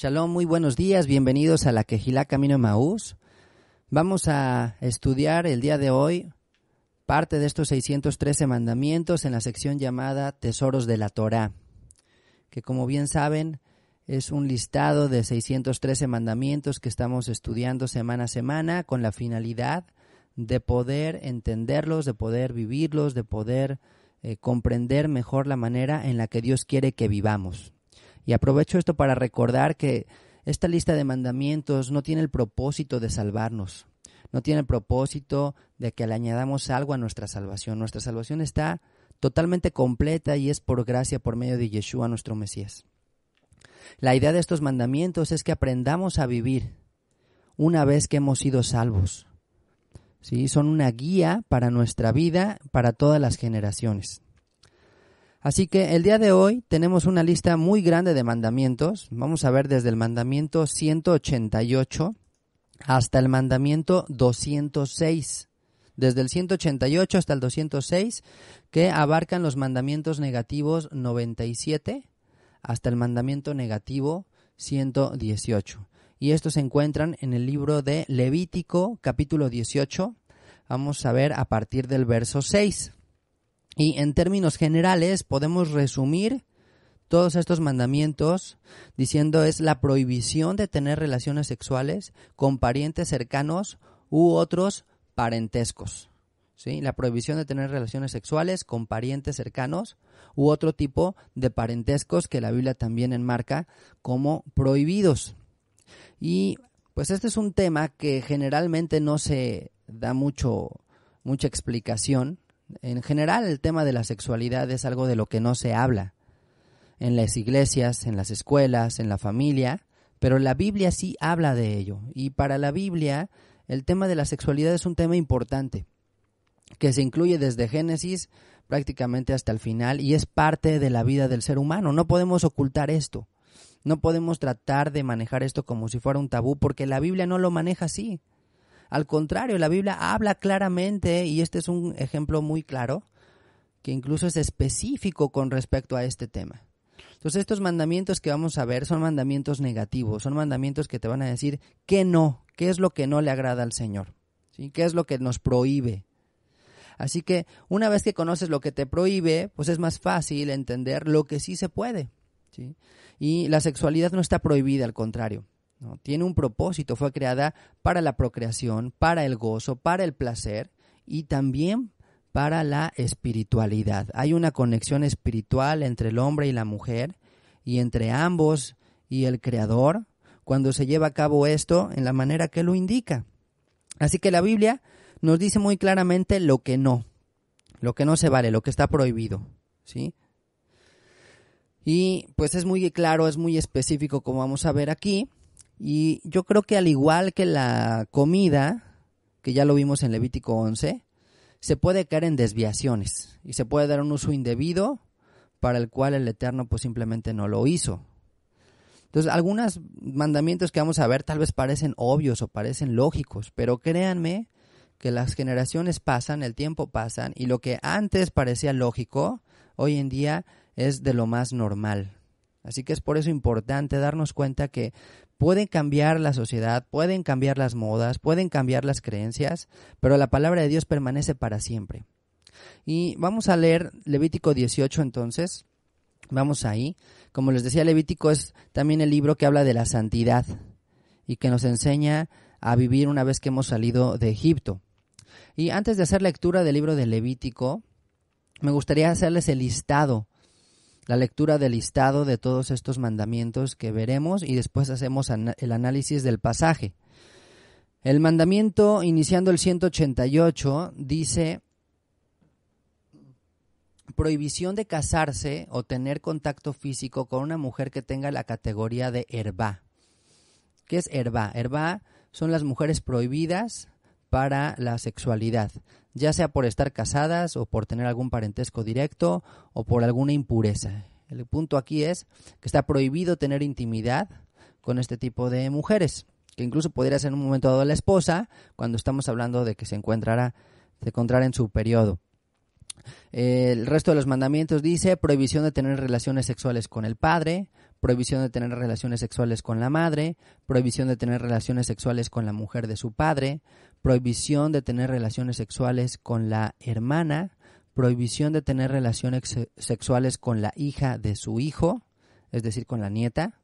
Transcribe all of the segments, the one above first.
Shalom, muy buenos días, bienvenidos a la Quejilá Camino Maús. Vamos a estudiar el día de hoy parte de estos 613 mandamientos en la sección llamada Tesoros de la Torá, que como bien saben es un listado de 613 mandamientos que estamos estudiando semana a semana con la finalidad de poder entenderlos, de poder vivirlos, de poder eh, comprender mejor la manera en la que Dios quiere que vivamos. Y aprovecho esto para recordar que esta lista de mandamientos no tiene el propósito de salvarnos, no tiene el propósito de que le añadamos algo a nuestra salvación. Nuestra salvación está totalmente completa y es por gracia por medio de Yeshua nuestro Mesías. La idea de estos mandamientos es que aprendamos a vivir una vez que hemos sido salvos. ¿Sí? Son una guía para nuestra vida, para todas las generaciones. Así que el día de hoy tenemos una lista muy grande de mandamientos. Vamos a ver desde el mandamiento 188 hasta el mandamiento 206. Desde el 188 hasta el 206, que abarcan los mandamientos negativos 97 hasta el mandamiento negativo 118. Y estos se encuentran en el libro de Levítico capítulo 18. Vamos a ver a partir del verso 6. Y en términos generales podemos resumir todos estos mandamientos diciendo es la prohibición de tener relaciones sexuales con parientes cercanos u otros parentescos. ¿Sí? La prohibición de tener relaciones sexuales con parientes cercanos u otro tipo de parentescos que la Biblia también enmarca como prohibidos. Y pues este es un tema que generalmente no se da mucho mucha explicación, en general, el tema de la sexualidad es algo de lo que no se habla en las iglesias, en las escuelas, en la familia, pero la Biblia sí habla de ello. Y para la Biblia, el tema de la sexualidad es un tema importante, que se incluye desde Génesis prácticamente hasta el final y es parte de la vida del ser humano. No podemos ocultar esto. No podemos tratar de manejar esto como si fuera un tabú porque la Biblia no lo maneja así. Al contrario, la Biblia habla claramente, y este es un ejemplo muy claro, que incluso es específico con respecto a este tema. Entonces estos mandamientos que vamos a ver son mandamientos negativos, son mandamientos que te van a decir que no, qué es lo que no le agrada al Señor, qué es lo que nos prohíbe. Así que una vez que conoces lo que te prohíbe, pues es más fácil entender lo que sí se puede. Y la sexualidad no está prohibida, al contrario. Tiene un propósito, fue creada para la procreación, para el gozo, para el placer y también para la espiritualidad. Hay una conexión espiritual entre el hombre y la mujer y entre ambos y el Creador cuando se lleva a cabo esto en la manera que lo indica. Así que la Biblia nos dice muy claramente lo que no, lo que no se vale, lo que está prohibido, ¿sí? Y pues es muy claro, es muy específico como vamos a ver aquí. Y yo creo que al igual que la comida, que ya lo vimos en Levítico 11, se puede caer en desviaciones y se puede dar un uso indebido para el cual el Eterno pues simplemente no lo hizo. Entonces, algunos mandamientos que vamos a ver tal vez parecen obvios o parecen lógicos, pero créanme que las generaciones pasan, el tiempo pasa, y lo que antes parecía lógico, hoy en día es de lo más normal. Así que es por eso importante darnos cuenta que pueden cambiar la sociedad, pueden cambiar las modas, pueden cambiar las creencias, pero la palabra de Dios permanece para siempre. Y vamos a leer Levítico 18 entonces. Vamos ahí. Como les decía, Levítico es también el libro que habla de la santidad y que nos enseña a vivir una vez que hemos salido de Egipto. Y antes de hacer lectura del libro de Levítico, me gustaría hacerles el listado la lectura del listado de todos estos mandamientos que veremos y después hacemos el análisis del pasaje. El mandamiento, iniciando el 188, dice prohibición de casarse o tener contacto físico con una mujer que tenga la categoría de herba. ¿Qué es herba? Herba son las mujeres prohibidas para la sexualidad, ya sea por estar casadas o por tener algún parentesco directo o por alguna impureza. El punto aquí es que está prohibido tener intimidad con este tipo de mujeres, que incluso podría ser en un momento dado la esposa cuando estamos hablando de que se encontrará, se en su periodo. El resto de los mandamientos dice prohibición de tener relaciones sexuales con el padre, prohibición de tener relaciones sexuales con la madre, prohibición de tener relaciones sexuales con la mujer de su padre, prohibición de tener relaciones sexuales con la hermana, prohibición de tener relaciones sexuales con la hija de su hijo, es decir, con la nieta,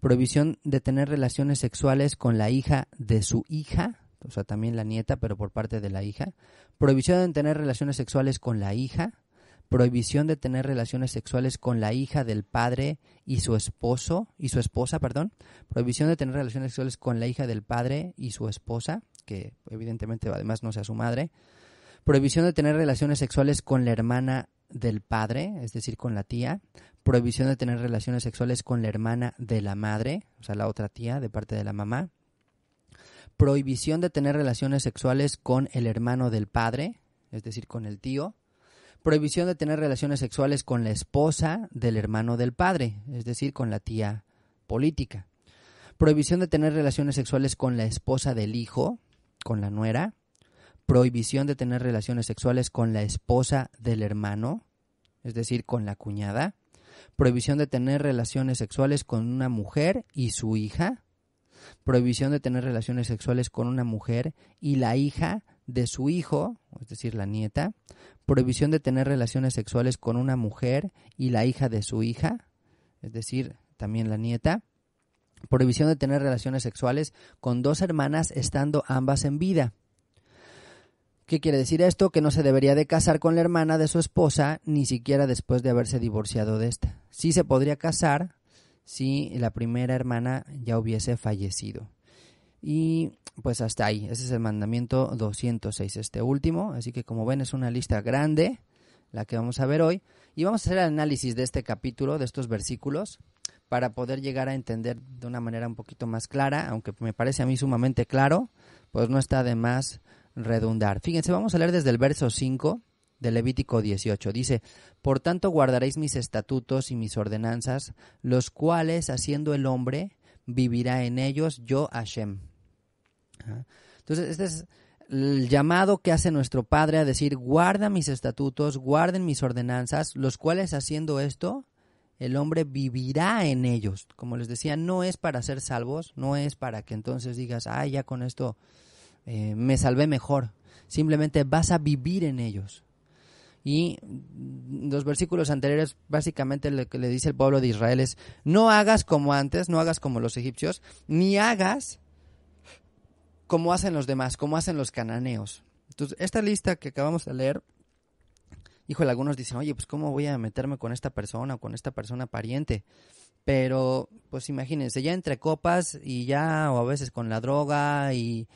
prohibición de tener relaciones sexuales con la hija de su hija, o sea, también la nieta, pero por parte de la hija, prohibición de tener relaciones sexuales con la hija, prohibición de tener relaciones sexuales con la hija del padre y su esposo y su esposa, perdón, prohibición de tener relaciones sexuales con la hija del padre y su esposa, que evidentemente además no sea su madre, prohibición de tener relaciones sexuales con la hermana del padre, es decir, con la tía, prohibición de tener relaciones sexuales con la hermana de la madre, o sea, la otra tía de parte de la mamá, prohibición de tener relaciones sexuales con el hermano del padre, es decir, con el tío, prohibición de tener relaciones sexuales con la esposa del hermano del padre, es decir, con la tía política. Prohibición de tener relaciones sexuales con la esposa del hijo, con la nuera. Prohibición de tener relaciones sexuales con la esposa del hermano, es decir, con la cuñada. Prohibición de tener relaciones sexuales con una mujer y su hija. Prohibición de tener relaciones sexuales con una mujer y la hija de su hijo, es decir, la nieta, prohibición de tener relaciones sexuales con una mujer y la hija de su hija, es decir, también la nieta, prohibición de tener relaciones sexuales con dos hermanas estando ambas en vida. ¿Qué quiere decir esto? Que no se debería de casar con la hermana de su esposa, ni siquiera después de haberse divorciado de esta. Sí se podría casar si la primera hermana ya hubiese fallecido. Y pues hasta ahí, ese es el mandamiento 206, este último. Así que como ven es una lista grande la que vamos a ver hoy. Y vamos a hacer el análisis de este capítulo, de estos versículos, para poder llegar a entender de una manera un poquito más clara, aunque me parece a mí sumamente claro, pues no está de más redundar. Fíjense, vamos a leer desde el verso 5 de Levítico 18. Dice, Por tanto guardaréis mis estatutos y mis ordenanzas, los cuales, haciendo el hombre, vivirá en ellos yo Hashem. Entonces, este es el llamado que hace nuestro Padre a decir, guarda mis estatutos, guarden mis ordenanzas, los cuales haciendo esto, el hombre vivirá en ellos. Como les decía, no es para ser salvos, no es para que entonces digas, ah, ya con esto eh, me salvé mejor. Simplemente vas a vivir en ellos. Y los versículos anteriores, básicamente lo que le dice el pueblo de Israel es, no hagas como antes, no hagas como los egipcios, ni hagas como hacen los demás, ¿Cómo hacen los cananeos. Entonces, esta lista que acabamos de leer, híjole, algunos dicen, oye, pues ¿cómo voy a meterme con esta persona o con esta persona pariente? Pero, pues imagínense, ya entre copas y ya, o a veces con la droga y,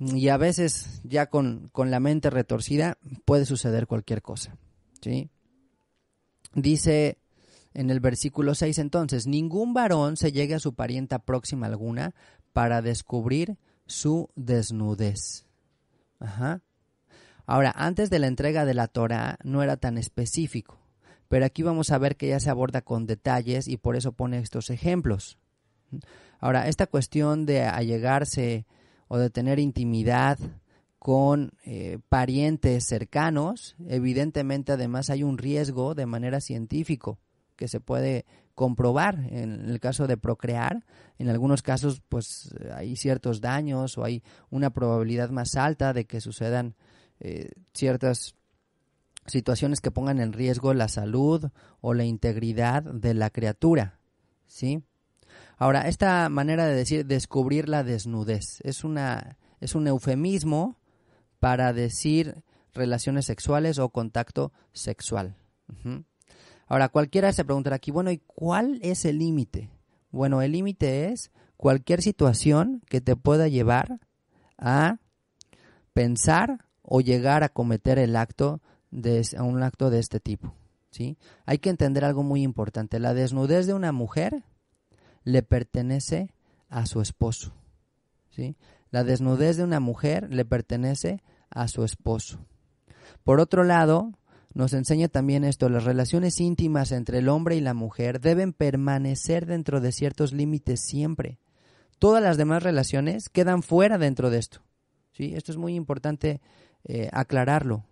y a veces ya con, con la mente retorcida, puede suceder cualquier cosa. ¿sí? Dice en el versículo 6 entonces, ningún varón se llegue a su parienta próxima alguna para descubrir su desnudez. Ahora, antes de la entrega de la Torah no era tan específico, pero aquí vamos a ver que ya se aborda con detalles y por eso pone estos ejemplos. Ahora, esta cuestión de allegarse o de tener intimidad con eh, parientes cercanos, evidentemente además hay un riesgo de manera científica que se puede comprobar en el caso de procrear. En algunos casos, pues hay ciertos daños o hay una probabilidad más alta de que sucedan eh, ciertas situaciones que pongan en riesgo la salud o la integridad de la criatura, ¿sí? Ahora, esta manera de decir descubrir la desnudez es una es un eufemismo para decir relaciones sexuales o contacto sexual. Ahora, cualquiera se preguntará aquí, bueno, ¿y cuál es el límite? Bueno, el límite es cualquier situación que te pueda llevar a pensar o llegar a cometer el acto de un acto de este tipo. ¿sí? Hay que entender algo muy importante. La desnudez de una mujer le pertenece a su esposo. ¿sí? La desnudez de una mujer le pertenece a su esposo. Por otro lado, nos enseña también esto, las relaciones íntimas entre el hombre y la mujer deben permanecer dentro de ciertos límites siempre. Todas las demás relaciones quedan fuera dentro de esto. ¿sí? Esto es muy importante eh, aclararlo.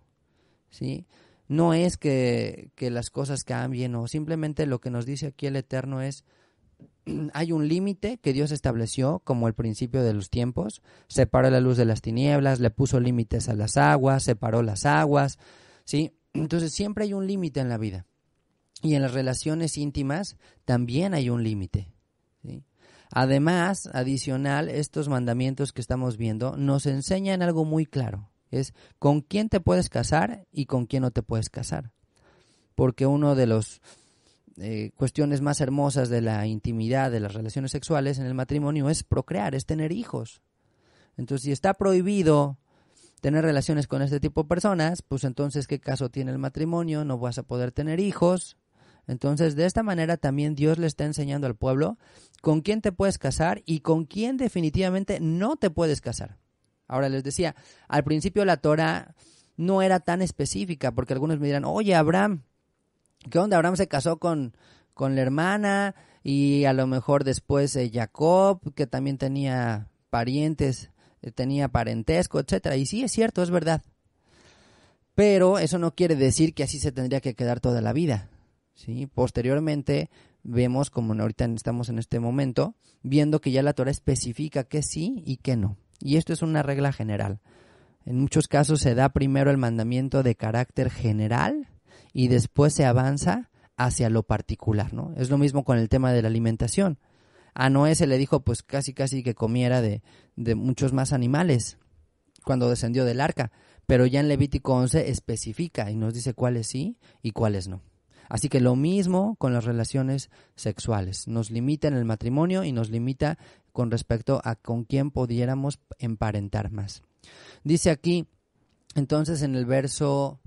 ¿sí? No es que, que las cosas cambien o simplemente lo que nos dice aquí el Eterno es, hay un límite que Dios estableció como el principio de los tiempos, separó la luz de las tinieblas, le puso límites a las aguas, separó las aguas, ¿sí? Entonces siempre hay un límite en la vida. Y en las relaciones íntimas también hay un límite. Además, adicional, estos mandamientos que estamos viendo nos enseñan algo muy claro. Es con quién te puedes casar y con quién no te puedes casar. Porque una de las eh, cuestiones más hermosas de la intimidad, de las relaciones sexuales en el matrimonio es procrear, es tener hijos. Entonces, si está prohibido tener relaciones con este tipo de personas, pues entonces qué caso tiene el matrimonio, no vas a poder tener hijos. Entonces, de esta manera también Dios le está enseñando al pueblo con quién te puedes casar y con quién definitivamente no te puedes casar. Ahora les decía, al principio la Torah no era tan específica, porque algunos me dirán, oye, Abraham, ¿qué onda? Abraham se casó con, con la hermana y a lo mejor después eh, Jacob, que también tenía parientes eh, tenía parentesco, etcétera. Y sí, es cierto, es verdad. Pero eso no quiere decir que así se tendría que quedar toda la vida. ¿sí? Posteriormente vemos, como ahorita estamos en este momento, viendo que ya la Torah especifica que sí y que no. Y esto es una regla general. En muchos casos se da primero el mandamiento de carácter general y después se avanza hacia lo particular, ¿no? Es lo mismo con el tema de la alimentación a Noé se le dijo pues casi casi que comiera de, muchos más animales cuando descendió del arca, pero ya en Levítico 11 especifica y nos dice cuáles sí y cuáles no. Así que lo mismo con las relaciones sexuales. Nos limita en el matrimonio y nos limita con respecto a con quién pudiéramos emparentar más. Dice aquí, entonces en el verso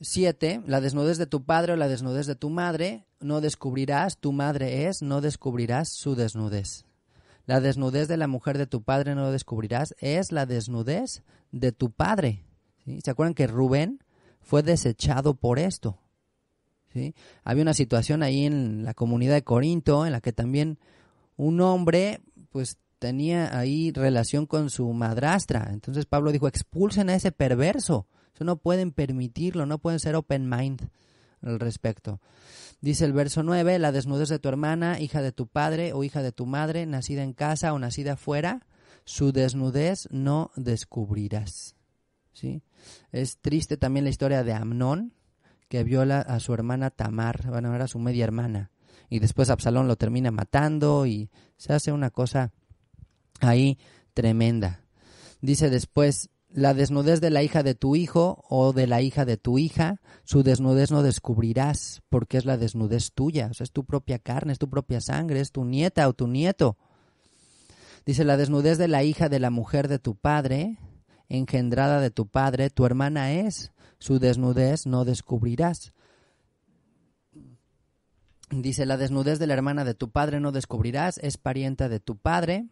7, la desnudez de tu padre o la desnudez de tu madre no descubrirás, tu madre es, no descubrirás su desnudez. La desnudez de la mujer de tu padre no lo descubrirás, es la desnudez de tu padre. ¿Se acuerdan que Rubén fue desechado por esto? Había una situación ahí en la comunidad de Corinto en la que también un hombre pues tenía ahí relación con su madrastra. Entonces Pablo dijo, expulsen a ese perverso. Eso no pueden permitirlo, no pueden ser open mind al respecto. Dice el verso 9, la desnudez de tu hermana, hija de tu padre o hija de tu madre, nacida en casa o nacida fuera, su desnudez no descubrirás. ¿Sí? Es triste también la historia de Amnón, que viola a su hermana Tamar, bueno, era su media hermana, y después Absalón lo termina matando y se hace una cosa ahí tremenda. Dice después, la desnudez de la hija de tu hijo o de la hija de tu hija, su desnudez no descubrirás, porque es la desnudez tuya, es tu propia carne, es tu propia sangre, es tu nieta o tu nieto. Dice, la desnudez de la hija de la mujer de tu padre, engendrada de tu padre, tu hermana es, su desnudez no descubrirás. Dice, la desnudez de la hermana de tu padre no descubrirás, es parienta de tu padre,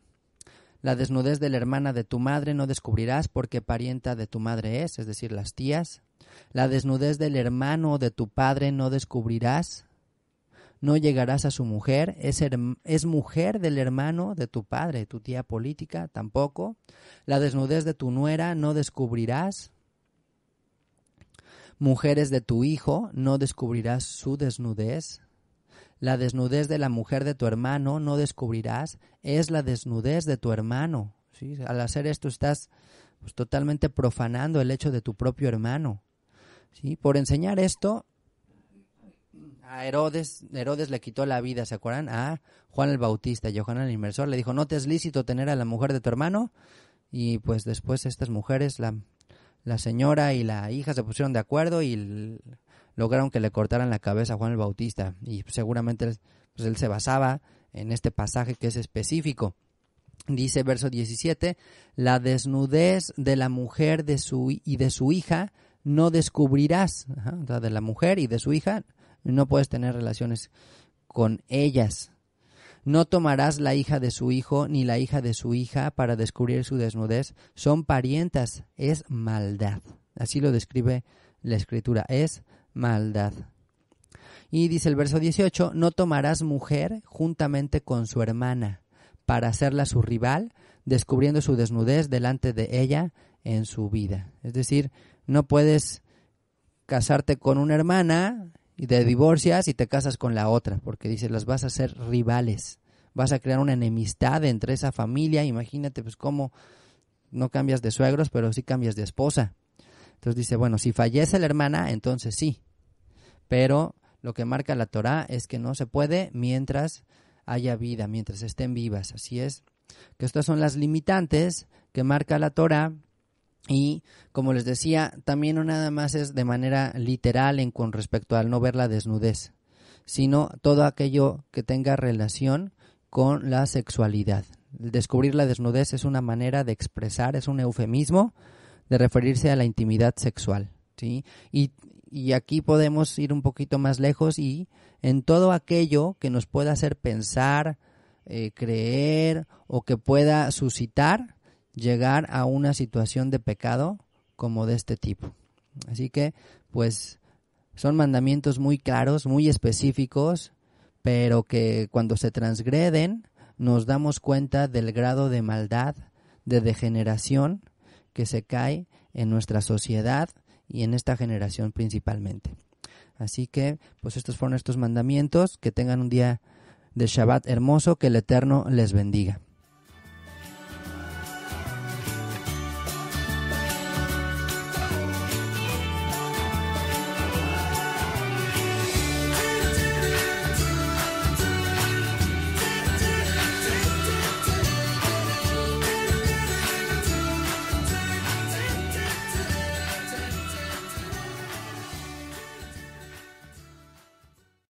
la desnudez de la hermana de tu madre no descubrirás porque parienta de tu madre es, es decir, las tías. La desnudez del hermano de tu padre no descubrirás. No llegarás a su mujer, es, es mujer del hermano de tu padre, tu tía política tampoco. La desnudez de tu nuera no descubrirás. Mujeres de tu hijo, no descubrirás su desnudez. La desnudez de la mujer de tu hermano no descubrirás, es la desnudez de tu hermano. ¿sí? Al hacer esto estás pues, totalmente profanando el hecho de tu propio hermano. ¿sí? Por enseñar esto, a Herodes, Herodes le quitó la vida, ¿se acuerdan? A Juan el Bautista y Juan el Inmersor le dijo, no te es lícito tener a la mujer de tu hermano. Y pues después estas mujeres, la, la señora y la hija se pusieron de acuerdo y lograron que le cortaran la cabeza a Juan el Bautista y seguramente él, pues, se basaba en este pasaje que es específico. Dice verso 17, la desnudez de la mujer de su, y de su hija no descubrirás, de la mujer y de su hija no puedes tener relaciones con ellas. No tomarás la hija de su hijo ni la hija de su hija para descubrir su desnudez. Son parientas, es maldad. Así lo describe la escritura, es maldad. Y dice el verso 18, no tomarás mujer juntamente con su hermana para hacerla su rival, descubriendo su desnudez delante de ella en su vida. Es decir, no puedes casarte con una hermana y te divorcias y te casas con la otra, porque dice, las vas a ser rivales, vas a crear una enemistad entre esa familia, imagínate pues cómo no cambias de suegros, pero sí cambias de esposa. Entonces dice, bueno, si fallece la hermana, entonces sí. Pero lo que marca la Torá es que no se puede mientras haya vida, mientras estén vivas. Así es que estas son las limitantes que marca la Torá y como les decía, también no nada más es de manera literal en con respecto al no ver la desnudez, sino todo aquello que tenga relación con la sexualidad. Descubrir la desnudez es una manera de expresar, es un eufemismo de referirse a la intimidad sexual. ¿sí? Y, aquí podemos ir un poquito más lejos y en todo aquello que nos pueda hacer pensar, eh, creer o que pueda suscitar llegar a una situación de pecado como de este tipo. Así que, pues, son mandamientos muy claros, muy específicos, pero que cuando se transgreden nos damos cuenta del grado de maldad, de degeneración que se cae en nuestra sociedad y en esta generación principalmente. Así que, pues estos fueron estos mandamientos, que tengan un día de Shabbat hermoso, que el Eterno les bendiga.